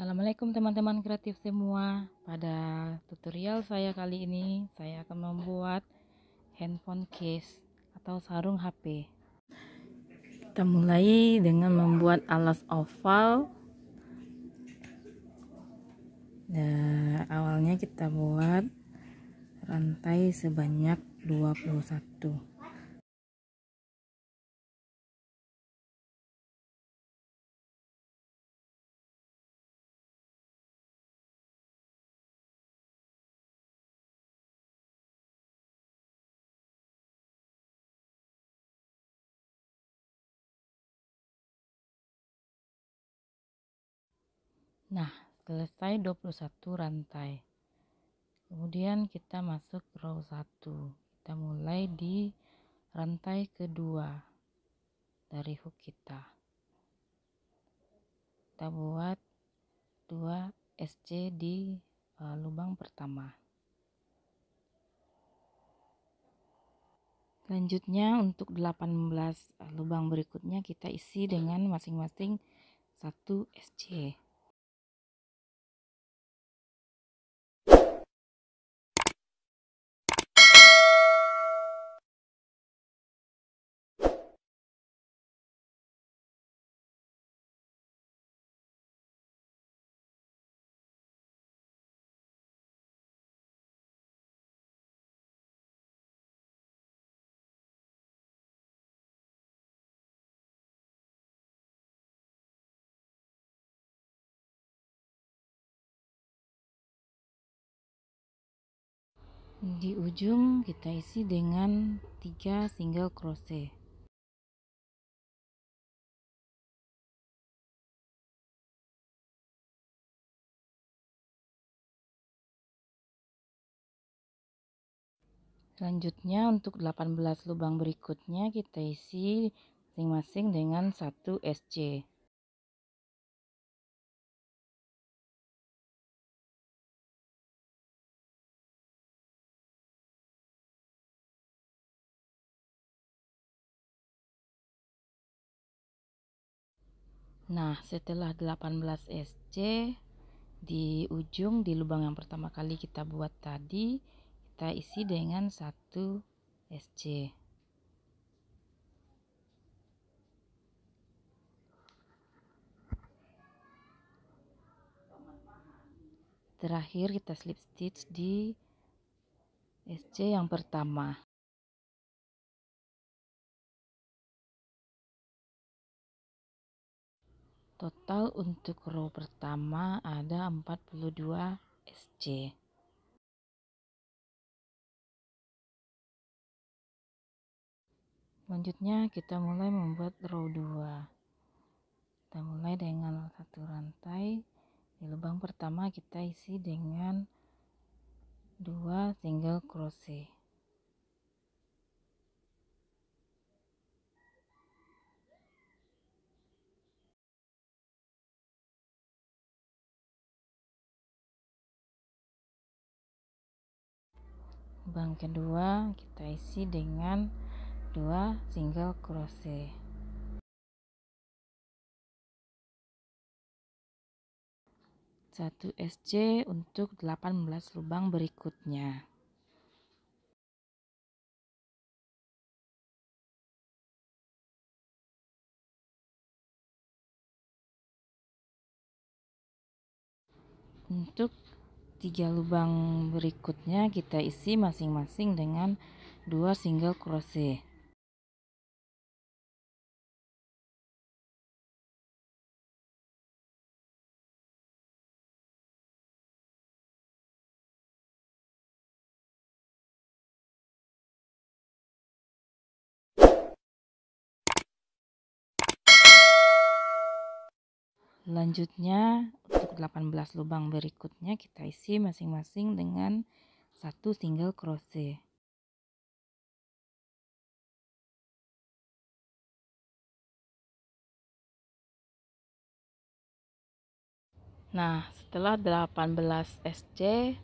Assalamualaikum teman-teman kreatif semua Pada tutorial saya kali ini Saya akan membuat handphone case Atau sarung HP Kita mulai dengan membuat alas oval Nah awalnya kita buat Rantai sebanyak 21 Nah, selesai 21 rantai. Kemudian kita masuk row 1. Kita mulai di rantai kedua dari hook kita. Kita buat 2 SC di uh, lubang pertama. Selanjutnya untuk 18 lubang berikutnya kita isi dengan masing-masing 1 SC. di ujung kita isi dengan tiga single crochet selanjutnya untuk 18 lubang berikutnya kita isi masing-masing dengan satu SC Nah, setelah 18 SC di ujung di lubang yang pertama kali kita buat tadi, kita isi dengan 1 SC. Terakhir kita slip stitch di SC yang pertama. Total untuk row pertama ada 42 SC. Selanjutnya kita mulai membuat row 2. Kita mulai dengan satu rantai. Di lubang pertama kita isi dengan 2 single crochet. lubang kedua kita isi dengan dua single crochet satu SC untuk 18 lubang berikutnya untuk tiga lubang berikutnya kita isi masing-masing dengan dua single crochet Selanjutnya untuk 18 lubang berikutnya kita isi masing-masing dengan satu single crochet. Nah, setelah 18 SC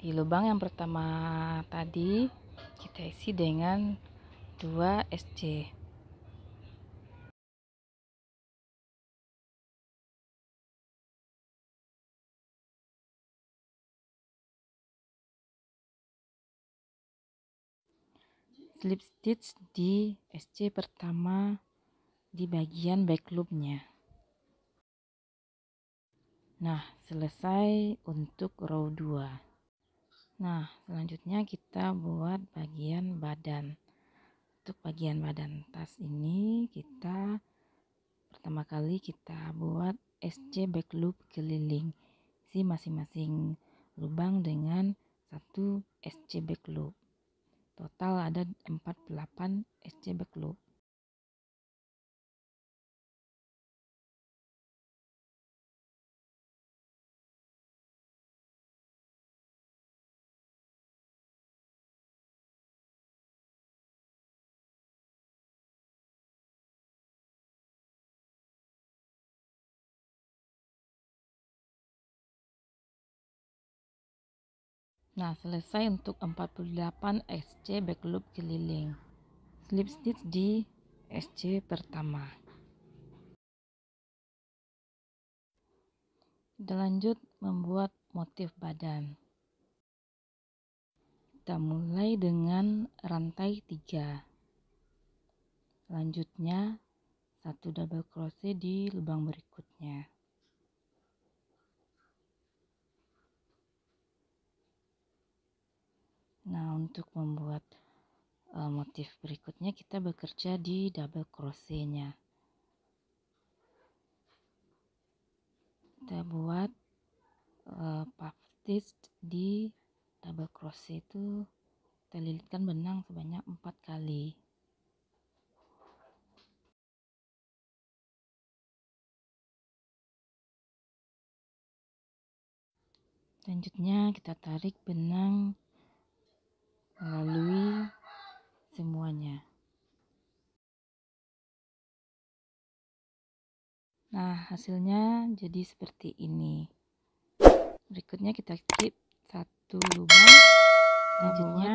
di lubang yang pertama tadi kita isi dengan 2 SC. slip stitch di SC pertama di bagian back loopnya nah selesai untuk row 2 nah selanjutnya kita buat bagian badan untuk bagian badan tas ini kita pertama kali kita buat SC back loop keliling si masing-masing lubang dengan satu SC back loop Total ada 48 SC Backlog Nah, selesai untuk 48 SC back loop keliling. Slip stitch di SC pertama. Kita lanjut membuat motif badan. Kita mulai dengan rantai 3. Selanjutnya, satu double crochet di lubang berikutnya. Nah untuk membuat e, motif berikutnya kita bekerja di double crochetnya kita buat e, puff stitch di double crochet itu kita lilitkan benang sebanyak 4 kali selanjutnya kita tarik benang melalui semuanya. Nah, hasilnya jadi seperti ini. Berikutnya kita skip satu lubang, selanjutnya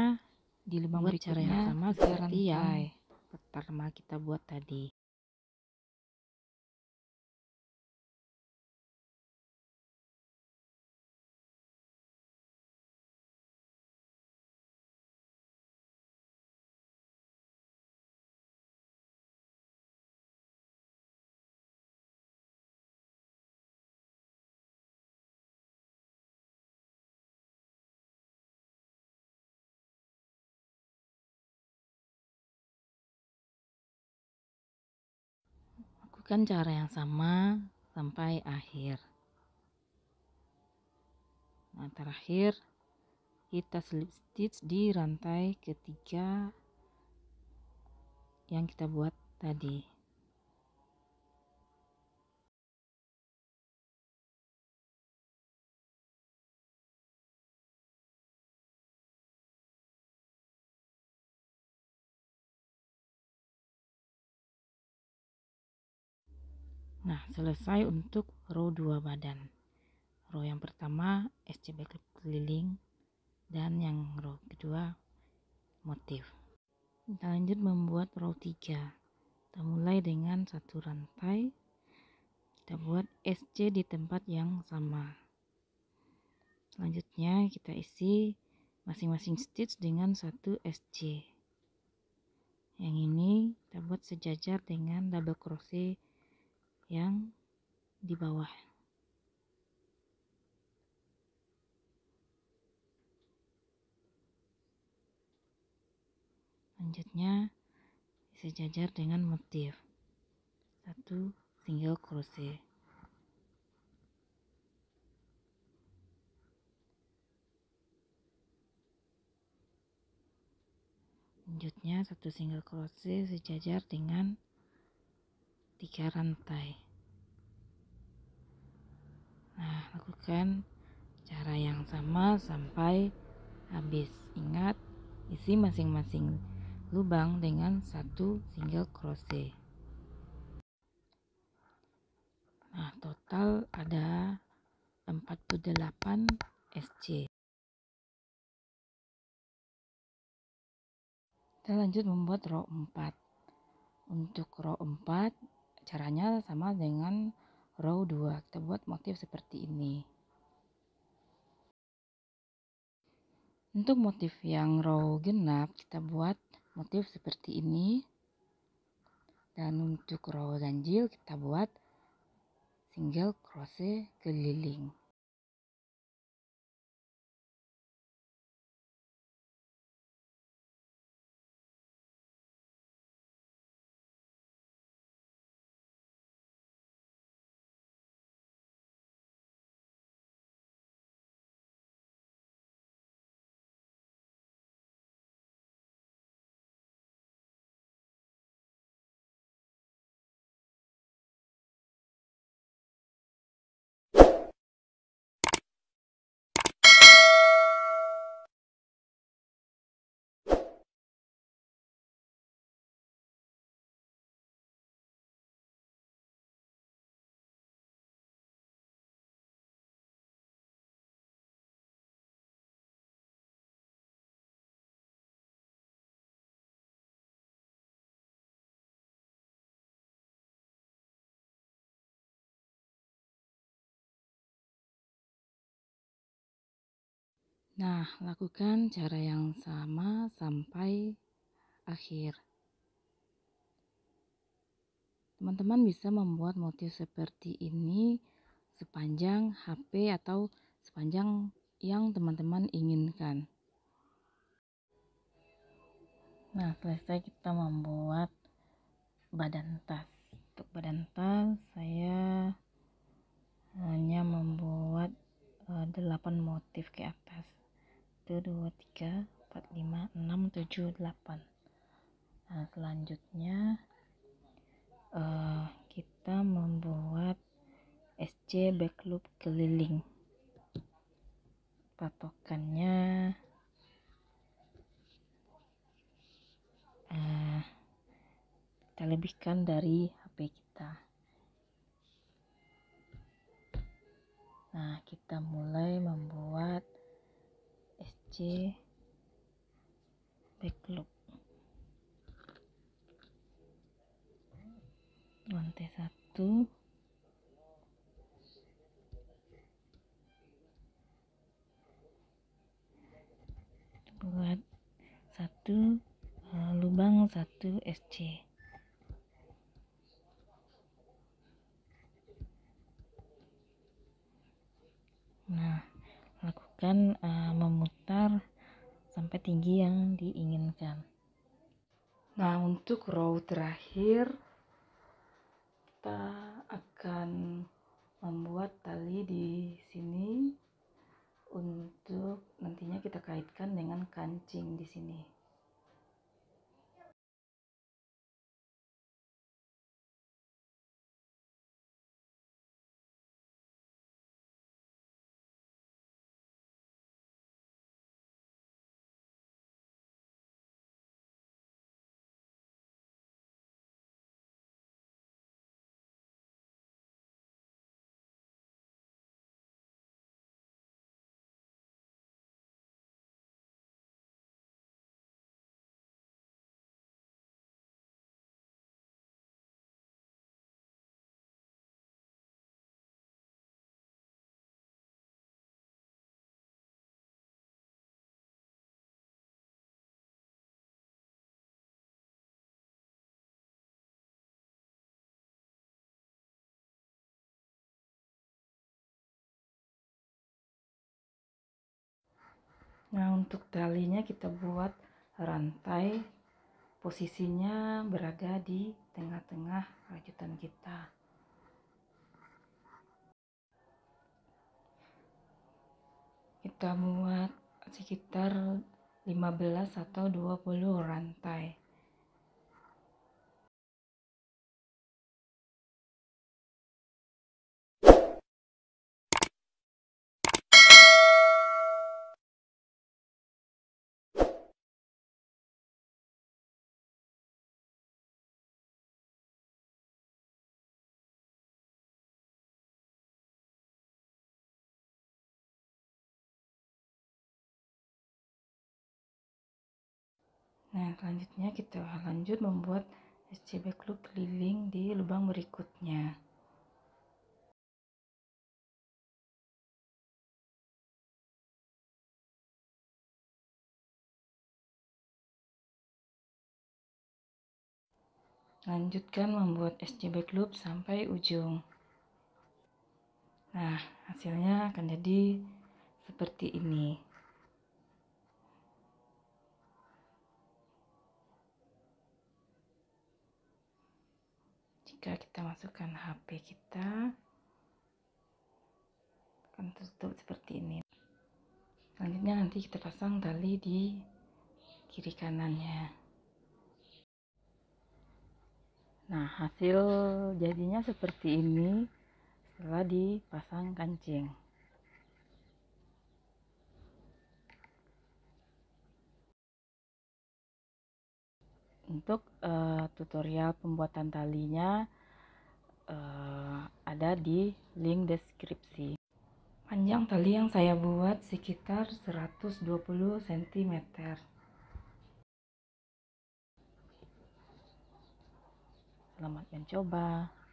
di lubang buat berikutnya yang sama seperti yang pertama kita buat tadi. lakukan cara yang sama sampai akhir nah terakhir kita slip stitch di rantai ketiga yang kita buat tadi Nah, selesai untuk row 2 badan. Row yang pertama SCB keliling dan yang row kedua motif. Kita lanjut membuat row 3. Kita mulai dengan satu rantai. Kita buat SC di tempat yang sama. Selanjutnya kita isi masing-masing stitch dengan satu SC. Yang ini kita buat sejajar dengan double crochet yang di bawah. Selanjutnya sejajar dengan motif. Satu single crochet. Selanjutnya satu single crochet sejajar dengan tiga rantai nah lakukan cara yang sama sampai habis ingat isi masing-masing lubang dengan satu single crochet nah total ada 48 SC kita lanjut membuat row 4 untuk row 4 caranya sama dengan row 2 kita buat motif seperti ini untuk motif yang row genap kita buat motif seperti ini dan untuk row ganjil kita buat single crochet keliling Nah, lakukan cara yang sama sampai akhir. Teman-teman bisa membuat motif seperti ini sepanjang HP atau sepanjang yang teman-teman inginkan. Nah, selesai kita membuat badan tas. Untuk badan tas saya hanya membuat eh, delapan 8 motif ke atas. 1, 2, 3, 4, 5, 6, 7, 8 nah selanjutnya uh, kita membuat SC back loop keliling patokannya uh, kita lebihkan dari HP kita nah kita mulai membuat C back loop lantai satu buat satu eh, lubang satu SC nah akan uh, eh, memutar sampai tinggi yang diinginkan nah untuk row terakhir kita akan membuat tali di sini untuk nantinya kita kaitkan dengan kancing di sini Nah untuk talinya kita buat rantai posisinya berada di tengah-tengah rajutan kita. Kita buat sekitar 15 atau 20 rantai. Nah, selanjutnya kita lanjut membuat SCB loop keliling di lubang berikutnya. Lanjutkan membuat SCB loop sampai ujung. Nah, hasilnya akan jadi seperti ini. ketika kita masukkan HP kita akan tertutup seperti ini selanjutnya nanti kita pasang tali di kiri kanannya nah hasil jadinya seperti ini setelah dipasang kancing untuk uh, tutorial pembuatan talinya uh, ada di link deskripsi panjang tali yang saya buat sekitar 120 cm selamat mencoba